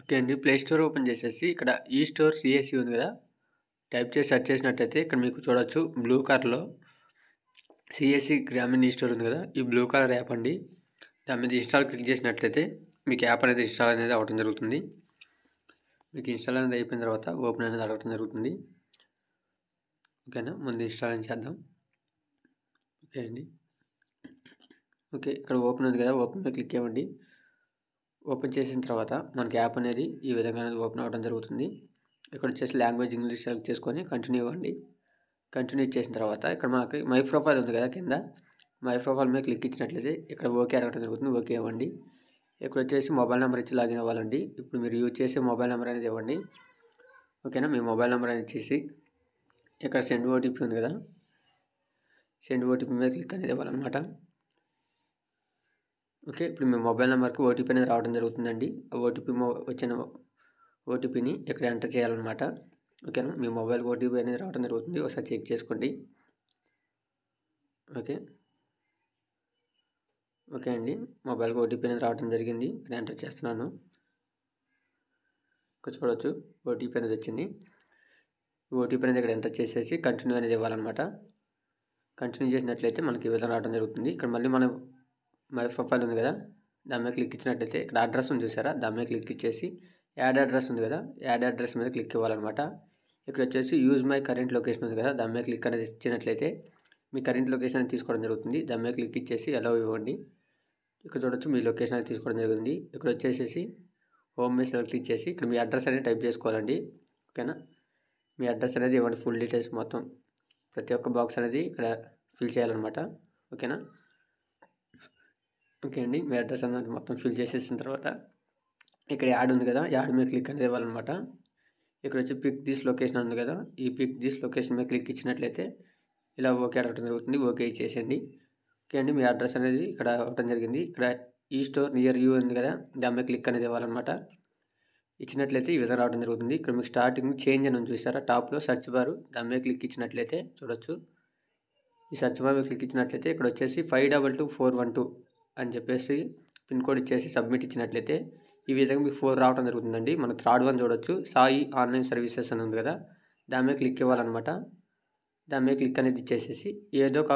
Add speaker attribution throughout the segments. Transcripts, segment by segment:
Speaker 1: okay అండి play store open చేసేసి ఇక్కడ ఈ స్టోర్ సిఎస్సి ఉంది కదా టైప్ చేసి సెర్చ్ చేసినట్టయితే ఇక్కడ మీకు చూడొచ్చు బ్లూ కలర్లో సిఎస్సి గ్రామీణ ఈ స్టోర్ ఉంది కదా ఈ బ్లూ కలర్ యాప్ అండి దాని మీద ఇన్స్టాల్ క్లిక్ చేసినట్లయితే మీకు యాప్ అనేది ఇన్స్టాల్ అనేది అవ్వడం జరుగుతుంది మీకు ఇన్స్టాల్ అనేది అయిపోయిన తర్వాత ఓపెన్ అనేది అడగటం జరుగుతుంది ఓకేనా ముందు ఇన్స్టాల్ అని చేద్దాం ఓకే అండి ఓకే ఇక్కడ ఓపెన్ ఉంది కదా ఓపెన్ మీద క్లిక్ చేయండి ఓపెన్ చేసిన తర్వాత మనకి యాప్ అనేది ఈ విధంగా అనేది ఓపెన్ అవ్వడం జరుగుతుంది ఇక్కడ వచ్చేసి లాంగ్వేజ్ ఇంగ్లీష్ సెలెక్ట్ చేసుకొని కంటిన్యూ ఇవ్వండి కంటిన్యూ చేసిన తర్వాత ఇక్కడ మనకి మై ప్రొఫైల్ ఉంది కదా కింద మై ప్రొఫైల్ మీద క్లిక్ ఇచ్చినట్లయితే ఇక్కడ ఓకే అడగడం జరుగుతుంది ఓకే ఇవ్వండి ఇక్కడ వచ్చేసి మొబైల్ నెంబర్ ఇచ్చి లాగిన్ అవ్వాలండి ఇప్పుడు మీరు యూజ్ చేసే మొబైల్ నెంబర్ అనేది ఇవ్వండి ఓకేనా మీ మొబైల్ నెంబర్ అనేది ఇచ్చేసి ఇక్కడ సెండ్ ఓటీపీ ఉంది కదా సెండ్ ఓటీపీ మీద క్లిక్ అనేది ఇవ్వాలన్నమాట ఓకే ఇప్పుడు మీ మొబైల్ నెంబర్కి ఓటీపీ అనేది రావడం జరుగుతుందండి ఆ ఓటీపీ వచ్చిన ఓటీపీని ఇక్కడ ఎంటర్ చేయాలన్నమాట ఓకేనా మీ మొబైల్కి ఓటీపీ అనేది రావడం జరుగుతుంది ఒకసారి చెక్ చేసుకోండి ఓకే ఓకే అండి మొబైల్కి ఓటీపీ అనేది రావడం జరిగింది ఇక్కడ ఎంటర్ చేస్తున్నాను ఇక్కడ చూడవచ్చు ఓటీపీ అనేది వచ్చింది ఓటీపీ అనేది ఇక్కడ ఎంటర్ చేసేసి కంటిన్యూ అనేది ఇవ్వాలన్నమాట కంటిన్యూ చేసినట్లయితే మనకి ఈ విధంగా రావడం జరుగుతుంది ఇక్కడ మళ్ళీ మనం మై ప్రొఫైల్ ఉంది కదా దాని మీద క్లిక్ ఇచ్చినట్టయితే ఇక్కడ అడ్రస్ ఉంది చూసారా దాని మీద క్లిక్ ఇచ్చేసి యాడ్ అడ్రస్ ఉంది కదా యాడ్ అడ్రస్ మీద క్లిక్ ఇవ్వాలన్నమాట ఇక్కడ వచ్చేసి యూజ్ మై కరెంట్ లొకేషన్ ఉంది కదా దాని మీద క్లిక్ అనేది ఇచ్చినట్లయితే మీ కరెంట్ లొకేషన్ అనేది తీసుకోవడం జరుగుతుంది దాని మీద క్లిక్ ఇచ్చేసి అలౌ ఇవ్వండి ఇక్కడ చూడొచ్చు మీ లొకేషన్ అనేది తీసుకోవడం జరుగుతుంది ఇక్కడ వచ్చేసేసి హోమ్ మీద సెలెక్ట్ క్లిక్ చేసి ఇక్కడ మీ అడ్రస్ అనేది టైప్ చేసుకోవాలండి ఓకేనా మీ అడ్రస్ అనేది ఇవ్వండి ఫుల్ డీటెయిల్స్ మొత్తం ప్రతి ఒక్క బాక్స్ అనేది ఇక్కడ ఫిల్ చేయాలన్నమాట ఓకేనా ఓకే అండి మీ అడ్రస్ అన్నది మొత్తం ఫిల్ చేసేసిన తర్వాత ఇక్కడ యాడ్ ఉంది కదా యాడ్ మీద క్లిక్ అనేది ఇవ్వాలన్నమాట ఇక్కడ వచ్చి పిక్ దిస్ లొకేషన్ ఉంది కదా ఈ పిక్ దిస్ లొకేషన్ మీద క్లిక్ ఇచ్చినట్లయితే ఇలా ఓకే అడగటం జరుగుతుంది ఓకే ఇచ్చేసేయండి ఓకే అండి మీ అడ్రస్ అనేది ఇక్కడ అవ్వటం జరిగింది ఇక్కడ ఈ స్టోర్ నియర్ యూ ఉంది కదా దాని మీద క్లిక్ అనేది ఇవ్వాలన్నమాట ఇచ్చినట్లయితే ఈ విధంగా రావడం జరుగుతుంది ఇక్కడ మీకు స్టార్టింగ్ చేంజ్ అని చూసారా టాప్లో సర్చ్ బారు దాని మీద క్లిక్ ఇచ్చినట్లయితే చూడొచ్చు ఈ సర్చ్ బార్ మీద క్లిక్ ఇచ్చినట్లయితే ఇక్కడ వచ్చేసి five double two four one two అని చెప్పేసి పిన్ కోడ్ ఇచ్చేసి సబ్మిట్ ఇచ్చినట్లయితే ఈ విధంగా మీకు ఫోర్ రావడం జరుగుతుందండి మన థర్డ్ వన్ చూడొచ్చు సాయి ఆన్లైన్ సర్వీసెస్ అని ఉంది కదా దాని మీద క్లిక్ ఇవ్వాలన్నమాట దాని మీద క్లిక్ అనేది ఇచ్చేసేసి ఏదో ఒక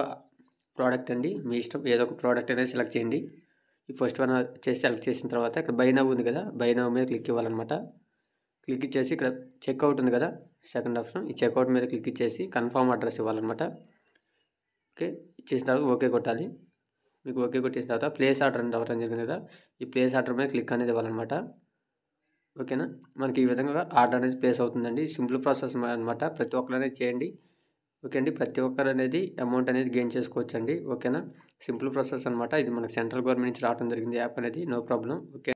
Speaker 1: ప్రోడక్ట్ అండి మీ ఇష్టం ఏదో ఒక ప్రోడక్ట్ అనేది సెలెక్ట్ చేయండి ఈ ఫస్ట్ వన్ చేసి సెలెక్ట్ చేసిన తర్వాత ఇక్కడ బైనవ్ ఉంది కదా బైనవ్ మీద క్లిక్ ఇవ్వాలన్నమాట క్లిక్ ఇచ్చేసి ఇక్కడ చెక్అవుట్ ఉంది కదా సెకండ్ ఆప్షన్ ఈ చెక్అవుట్ మీద క్లిక్ ఇచ్చేసి కన్ఫర్మ్ అడ్రస్ ఇవ్వాలన్నమాట ఓకే ఇచ్చేసిన తర్వాత ఓకే కొట్టాలి మీకు ఓకే కొట్టేసిన తర్వాత ప్లేస్ ఆర్డర్ అని రావడం జరిగింది కదా ఈ ప్లేస్ ఆర్డర్ మీద క్లిక్ అనేది ఇవ్వాలన్నమాట ఓకేనా మనకి ఈ విధంగా ఆర్డర్ అనేది ప్లేస్ అవుతుందండి సింపుల్ ప్రాసెస్ అనమాట ప్రతి ఒక్కరు అనేది చేయండి ఓకే అండి ప్రతి ఒక్కరు అనేది అమౌంట్ అనేది గెయిన్ చేసుకోవచ్చండి ఓకేనా సింపుల్ ప్రాసెస్ అనమాట ఇది మనకు సెంట్రల్ గవర్నమెంట్ నుంచి రావడం జరిగింది యాప్ అనేది నో ప్రాబ్లం ఓకే